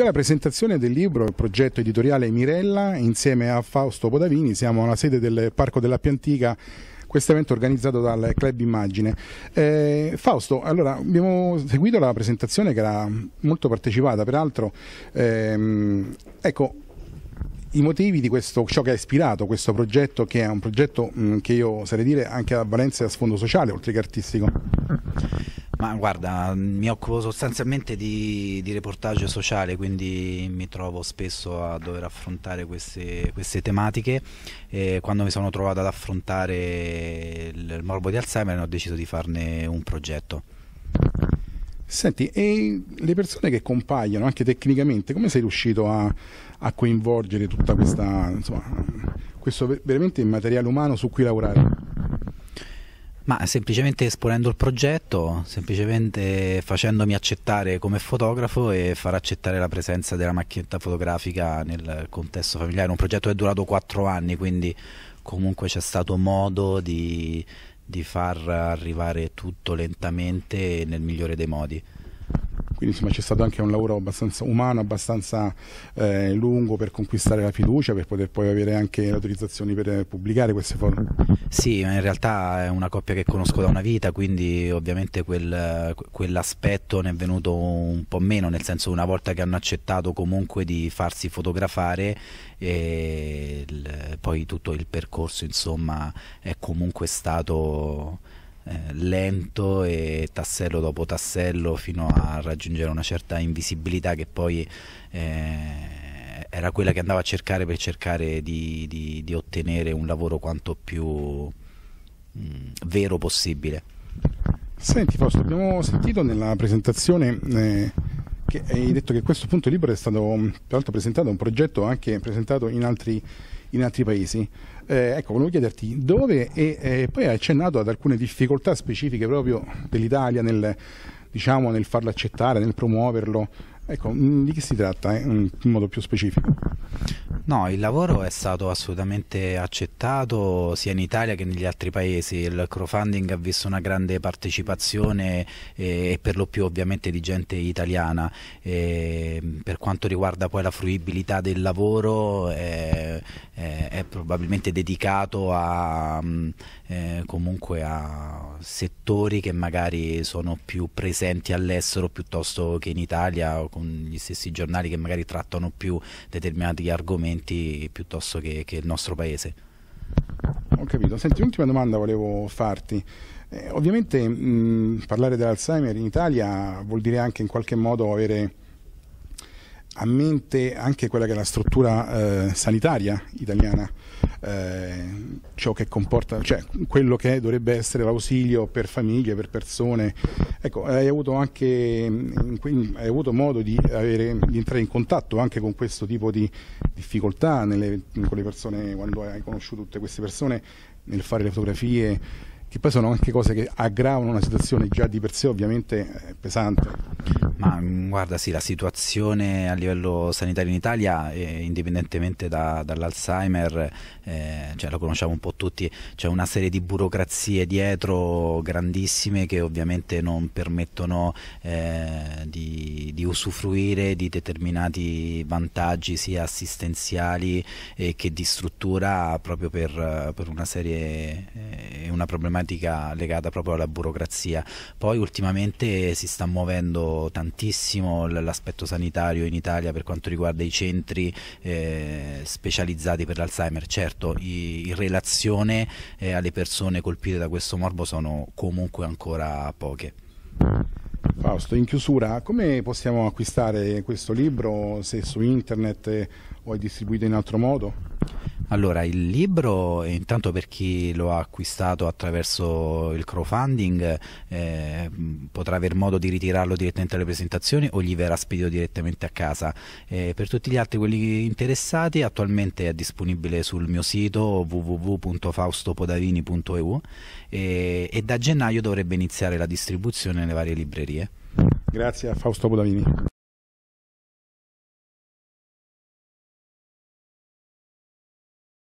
qui alla presentazione del libro, il progetto editoriale Mirella, insieme a Fausto Podavini, siamo alla sede del Parco della Antica, questo evento organizzato dal Club Immagine. Eh, Fausto, allora abbiamo seguito la presentazione che era molto partecipata, peraltro ehm, ecco, i motivi di questo, ciò che ha ispirato questo progetto, che è un progetto mh, che io sarei dire anche a valenza e a sfondo sociale, oltre che artistico. Ma guarda, mi occupo sostanzialmente di, di reportage sociale, quindi mi trovo spesso a dover affrontare queste, queste tematiche. E quando mi sono trovato ad affrontare il morbo di Alzheimer ho deciso di farne un progetto. Senti, e le persone che compaiono anche tecnicamente, come sei riuscito a, a coinvolgere tutta questa, insomma, questo veramente materiale umano su cui lavorare? Ma semplicemente esponendo il progetto, semplicemente facendomi accettare come fotografo e far accettare la presenza della macchinetta fotografica nel contesto familiare. Un progetto che è durato quattro anni, quindi comunque c'è stato modo di, di far arrivare tutto lentamente e nel migliore dei modi quindi c'è stato anche un lavoro abbastanza umano, abbastanza eh, lungo per conquistare la fiducia, per poter poi avere anche le autorizzazioni per eh, pubblicare queste forme. Sì, in realtà è una coppia che conosco da una vita, quindi ovviamente quel, quell'aspetto ne è venuto un po' meno, nel senso una volta che hanno accettato comunque di farsi fotografare, il, poi tutto il percorso insomma è comunque stato... Eh, lento e tassello dopo tassello fino a raggiungere una certa invisibilità che poi eh, era quella che andava a cercare per cercare di, di, di ottenere un lavoro quanto più mh, mm, vero possibile. Senti Fausto, abbiamo sentito nella presentazione eh, che hai detto che questo punto libero è stato mm, tra l'altro presentato, un progetto anche presentato in altri in altri paesi. Eh, ecco, volevo chiederti dove e eh, poi hai accennato ad alcune difficoltà specifiche proprio dell'Italia nel, diciamo, nel farlo accettare, nel promuoverlo. Ecco, mm, di che si tratta eh, in modo più specifico? No, il lavoro è stato assolutamente accettato sia in Italia che negli altri paesi. Il crowdfunding ha visto una grande partecipazione eh, e per lo più ovviamente di gente italiana. E, per quanto riguarda poi la fruibilità del lavoro eh, eh, è probabilmente dedicato a, mm, eh, comunque a settori che magari sono più presenti all'estero piuttosto che in Italia o con gli stessi giornali che magari trattano più determinati argomenti clienti piuttosto che, che il nostro paese. Ho capito. Senti, un'ultima domanda volevo farti. Eh, ovviamente mh, parlare dell'Alzheimer in Italia vuol dire anche in qualche modo avere a mente anche quella che è la struttura eh, sanitaria italiana, eh, ciò che comporta, cioè quello che dovrebbe essere l'ausilio per famiglie, per persone. Ecco, hai avuto anche mm, hai avuto modo di, avere, di, entrare in contatto anche con questo tipo di difficoltà nelle, con le persone, quando hai conosciuto tutte queste persone nel fare le fotografie, che poi sono anche cose che aggravano una situazione già di per sé ovviamente eh, pesante. Ma mm, guarda, sì, la situazione a livello sanitario in Italia, eh, indipendentemente da, dall'Alzheimer, eh, cioè, lo conosciamo un po' tutti, c'è una serie di burocrazie dietro grandissime che ovviamente non permettono eh, di, di, usufruire di determinati vantaggi sia assistenziali eh, che di struttura proprio per, per una serie e eh, una problematica legata proprio alla burocrazia. Poi ultimamente si sta muovendo tantissimo tantissimo l'aspetto sanitario in Italia per quanto riguarda i centri eh, specializzati per l'Alzheimer. Certo, i, in relazione eh, alle persone colpite da questo morbo sono comunque ancora poche. Fausto, in chiusura, come possiamo acquistare questo libro se su internet eh, o è distribuito in altro modo? Allora, il libro, eh, intanto per chi lo ha acquistato attraverso il crowdfunding, eh, potrà aver modo di ritirarlo direttamente alle presentazioni o gli verrà spedito direttamente a casa. Eh, per tutti gli altri, quelli interessati, attualmente è disponibile sul mio sito www.faustopodavini.eu eh, e da gennaio dovrebbe iniziare la distribuzione nelle varie librerie. Grazie a Fausto Podavini.